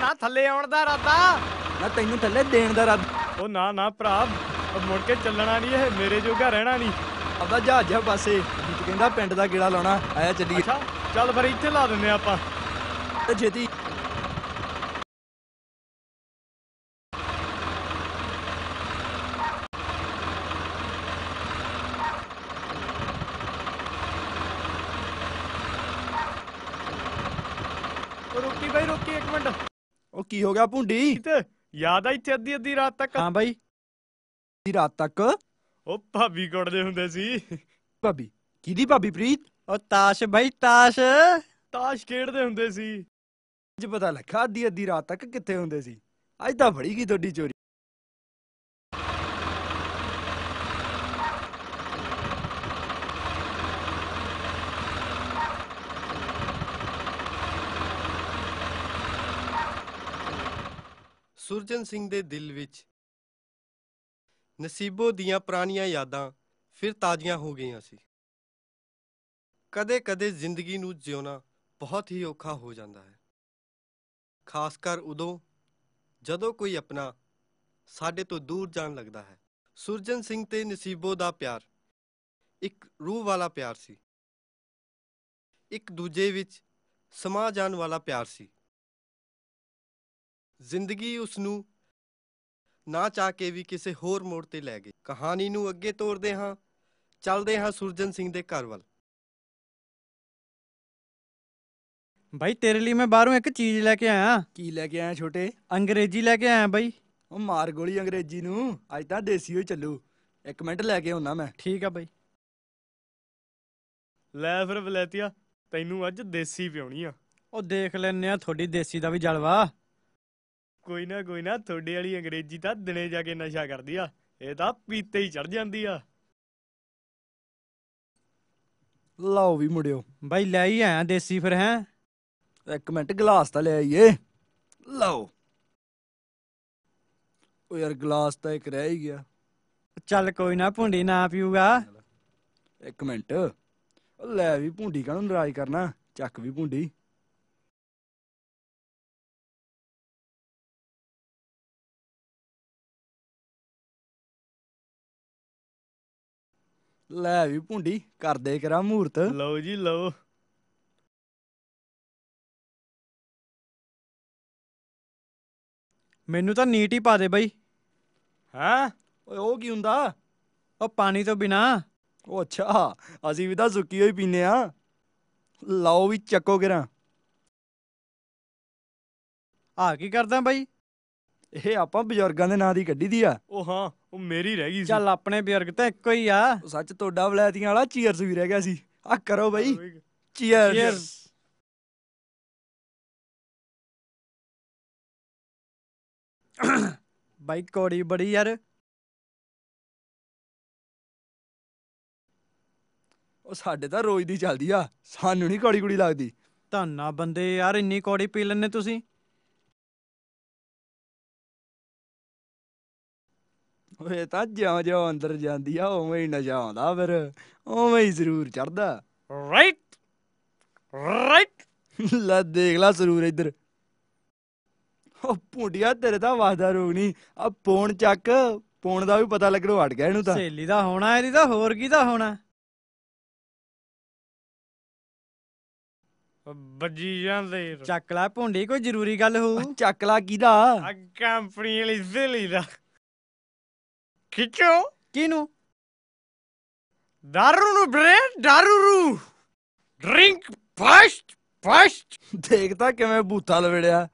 ਨਾ ਥੱਲੇ ਆਉਣ ਦਾ ਇਰਾਦਾ ਮੈਂ ਤੈਨੂੰ ਥੱਲੇ ਦੇਣ ਦਾ ਇਰਾਦਾ ਉਹ ਨਾ ਨਾ ਭਰਾ ਅਬ ਮੁੜ ਕੇ ਚੱਲਣਾ ਨਹੀਂ ਇਹ ਮੇਰੇ ਜੋਗਾ ਰਹਿਣਾ ਨਹੀਂ ਅੱਧਾ ਜਹਾਜ਼ ਆ ਪਾਸੇ ਜਿੱਤ ਕਹਿੰਦਾ ਪਿੰਡ ਦਾ ਗੇੜਾ ਲਾਉਣਾ ਆਇਆ ਚੱਲੀਏ ਅੱਛਾ ਚੱਲ ਫਿਰ ਇੱਥੇ ਲਾ ਦਿੰਦੇ ਆਪਾਂ ਤੇ ਜੇਦੀ ਰੁਕੀ ਬਈ ਰੁਕੀ ਇੱਕ ਮਿੰਟ ਉਹ ਕੀ ਹੋ ਗਿਆ ਭੁੰਡੀ ਤੇ ਯਾਦ ਆ ਇੱਥੇ ਅੱਧੀ ਅੱਧੀ ਰਾਤ ਤੱਕ ਹਾਂ ਬਾਈ ਅੱਧੀ ਰਾਤ ਤੱਕ ਉਹ ਭਾਬੀ ਕੁੱਟਦੇ ਹੁੰਦੇ ਸੀ ਭਾਬੀ ਕਿਹਦੀ ਭਾਬੀ ਪ੍ਰੀਤ ਉਹ ਤਾਸ਼ ਬਾਈ ਤਾਸ਼ ਤਾਸ਼ ਖੇਡਦੇ ਹੁੰਦੇ ਸੀ ਅੱਜ ਪਤਾ ਲੱਗਾ ਅੱਧੀ ਅੱਧੀ ਰਾਤ ਤੱਕ ਕਿੱਥੇ ਹੁੰਦੇ ਸੀ ਅੱਜ ਤਾਂ ਬੜੀ ਗਈ ਤੁਹਾਡੀ ਚੋਰੀ ਸੁਰਜਨ ਸਿੰਘ ਦੇ ਦਿਲ ਵਿੱਚ ਨਸੀਬੋ ਦੀਆਂ ਪੁਰਾਣੀਆਂ ਯਾਦਾਂ ਫਿਰ ਤਾਜ਼ੀਆਂ ਹੋ ਗਈਆਂ ਸੀ ਕਦੇ-ਕਦੇ ਜ਼ਿੰਦਗੀ ਨੂੰ ਜਿਉਣਾ ਬਹੁਤ ਹੀ ਔਖਾ ਹੋ ਜਾਂਦਾ ਹੈ ਖਾਸ ਕਰ ਉਦੋਂ ਜਦੋਂ ਕੋਈ ਆਪਣਾ ਸਾਡੇ ਤੋਂ ਦੂਰ ਜਾਣ ਲੱਗਦਾ ਹੈ ਸੁਰਜਨ ਸਿੰਘ ਤੇ ਨਸੀਬੋ ਦਾ ਪਿਆਰ ਇੱਕ ਰੂਹ ਵਾਲਾ ਪਿਆਰ ਸੀ ਇੱਕ ਦੂਜੇ ਵਿੱਚ ਸਮਾ ਜਾਣ ਵਾਲਾ ਪਿਆਰ ਸੀ ਜ਼ਿੰਦਗੀ ਉਸ ਨੂੰ ਨਾ ਚਾ ਕੇ ਵੀ ਕਿਸੇ ਹੋਰ ਮੋੜ ਤੇ ਲੈ ਗਈ ਕਹਾਣੀ ਨੂੰ ਅੱਗੇ ਤੋਰਦੇ ਹਾਂ ਚੱਲਦੇ ਹਾਂ ਸੁਰਜਨ ਸਿੰਘ ਦੇ ਘਰ ਵੱਲ ਬਾਈ ਤੇਰੇ ਲਈ ਮੈਂ ਬਾਹਰੋਂ ਇੱਕ ਚੀਜ਼ ਲੈ ਕੇ ਆਇਆ ਕੀ ਲੈ ਕੇ ਆਇਆ ਛੋਟੇ ਅੰਗਰੇਜ਼ੀ ਲੈ ਕੇ ਆਇਆ ਬਾਈ ਉਹ ਮਾਰ ਗੋਲੀ ਅੰਗਰੇਜ਼ੀ ਨੂੰ ਅੱਜ ਤਾਂ ਦੇਸੀ ਹੋਈ ਚੱਲੂ ਇੱਕ ਮਿੰਟ ਲੈ ਕੇ ਆਉਣਾ ਮੈਂ ਠੀਕ ਆ ਬਾਈ ਲੈ ਫਿਰ ਵਲੈਤੀਆ ਤੈਨੂੰ ਅੱਜ ਦੇਸੀ ਪਿਉਣੀ ਆ ਉਹ ਦੇਖ ਲੈਨੇ ਆ ਤੁਹਾਡੀ ਦੇਸੀ ਦਾ ਵੀ ਜਲਵਾ ਕੋਈ ਨਾ ਕੋਈ ਨਾ ਤੁਹਾਡੇ ਵਾਲੀ ਅੰਗਰੇਜ਼ੀ ਤਾਂ ਦਿਨੇ ਜਾ ਕੇ ਨਸ਼ਾ ਕਰਦੀ ਆ ਇਹ ਤਾਂ ਪੀਤੇ ਹੀ ਚੜ ਜਾਂਦੀ ਆ ਲਓ ਵੀ ਮੁੜਿਓ ਬਾਈ ਲੈ ਹੀ ਆਇਆ ਦੇਸੀ ਫਿਰ ਹੈ ਇੱਕ ਮਿੰਟ ਗਲਾਸ ਤਾਂ ਲੈ ਆਈਏ ਲਓ ਉਹ ਯਾਰ ਗਲਾਸ ਤਾਂ ਇੱਕ ਰਹਿ ਹੀ ਗਿਆ ਚੱਲ ਕੋਈ ਨਾ ਭੁੰਡੀ ਨਾ ਪੀਊਗਾ ਇੱਕ ਮਿੰਟ ਓ ਲੈ ਵੀ ਭੁੰਡੀ ਕਾਹਨੂੰ ਨਰਾਜ ਕਰਨਾ ਚੱਕ ਵੀ ਭੁੰਡੀ ਲੈ ਵੀ ਭੁੰਡੀ ਕਰਦੇ ਕਰਾ ਮਹੂਰਤ ਲਓ ਜੀ ਲਓ ਮੈਨੂੰ ਤਾਂ ਨੀਟ ਹੀ ਪਾ ਦੇ ਬਾਈ ਹੈ ਓਏ ਉਹ ਕੀ ਹੁੰਦਾ ਉਹ ਪਾਣੀ ਤੋਂ ਬਿਨਾ ਉਹ ਅੱਛਾ ਅਸੀਂ ਵੀ ਤਾਂ ਸੁੱਕੀ ਹੋਈ ਪੀਨੇ ਆ ਲਓ ਵੀ ਚੱਕੋ ਕਰਾਂ ਆ ਕੀ ਕਰਦਾ ਬਾਈ ਇਹ ਆਪਾਂ ਬਜ਼ੁਰਗਾਂ ਦੇ ਨਾਂ ਦੀ ਕੱਢੀ ਦੀ ਆ ਉਹ ਹਾਂ ਉਹ ਮੇਰੀ ਰਹਿ ਗਈ ਸੀ ਚੱਲ ਆਪਣੇ ਬਜ਼ੁਰਗ ਤਾਂ ਇੱਕੋ ਹੀ ਆ ਸੱਚ ਤੋਡਾ ਵਲੈਤੀਆਂ ਵਾਲਾ ਚੀਅਰਸ ਵੀ ਰਹਿ ਗਿਆ ਸੀ ਆ ਕਰੋ ਬਈ ਚੀਅਰਸ ਬਾਈ ਕੋੜੀ ਬੜੀ ਯਾਰ ਉਹ ਸਾਡੇ ਤਾਂ ਰੋਜ਼ ਦੀ ਚੱਲਦੀ ਆ ਸਾਨੂੰ ਨਹੀਂ ਕੋੜੀ ਕੁੜੀ ਲੱਗਦੀ ਧੰਨਾ ਬੰਦੇ ਯਾਰ ਇੰਨੀ ਕੋੜੀ ਪੀ ਲੈਣੇ ਤੁਸੀਂ ਓਏ ਤਾਂ ਜਿਉਂ ਜਿਉਂ ਅੰਦਰ ਜਾਂਦੀ ਆ ਉਵੇਂ ਹੀ ਨਸ਼ਾ ਆਉਂਦਾ ਫਿਰ ਉਵੇਂ ਹੀ ਜ਼ਰੂਰ ਚੜਦਾ ਰਾਈਟ ਰਾਈਟ ਲੈ ਦੇਖ ਲੈ ਜ਼ਰੂਰ ਇੱਧਰ ਉਹ ਪੁੰਡਿਆ ਤੇਰੇ ਤਾਂ ਵਾਦਾ ਰੋਗ ਨਹੀਂ ਆ ਪੋਣ ਚੱਕ ਪੋਣ ਦਾ ਵੀ ਪਤਾ ਲੱਗਣੋਂ ਹਟ ਗਿਆ ਇਹਨੂੰ ਤਾਂ ਸਹੇਲੀ ਦਾ ਹੋਣਾ ਇਹਦੀ ਤਾਂ ਹੋਰ ਕੀ ਦਾ ਹੋਣਾ ਬੱਜੀ ਜਾਂਦੇ ਚੱਕ ਲੈ ਪੁੰਡੀ ਕੋਈ ਜ਼ਰੂਰੀ ਗੱਲ ਹੋਊ ਚੱਕ ਲੈ ਕਿਹਦਾ ਆ ਕੰਪਨੀ ਵਾਲੀ ਜ਼ਿਲੀ ਦਾ ਕਿਚੋ ਕਿਨੂ ਦਾਰੂ ਨੂੰ ਬਰੇ ਦਾਰੂ ਰੂ ਡਰਿੰਕ ਫਸਟ ਫਸਟ ਦੇਖਦਾ ਕਿਵੇਂ ਬੂਤਾ ਲਵੜਿਆ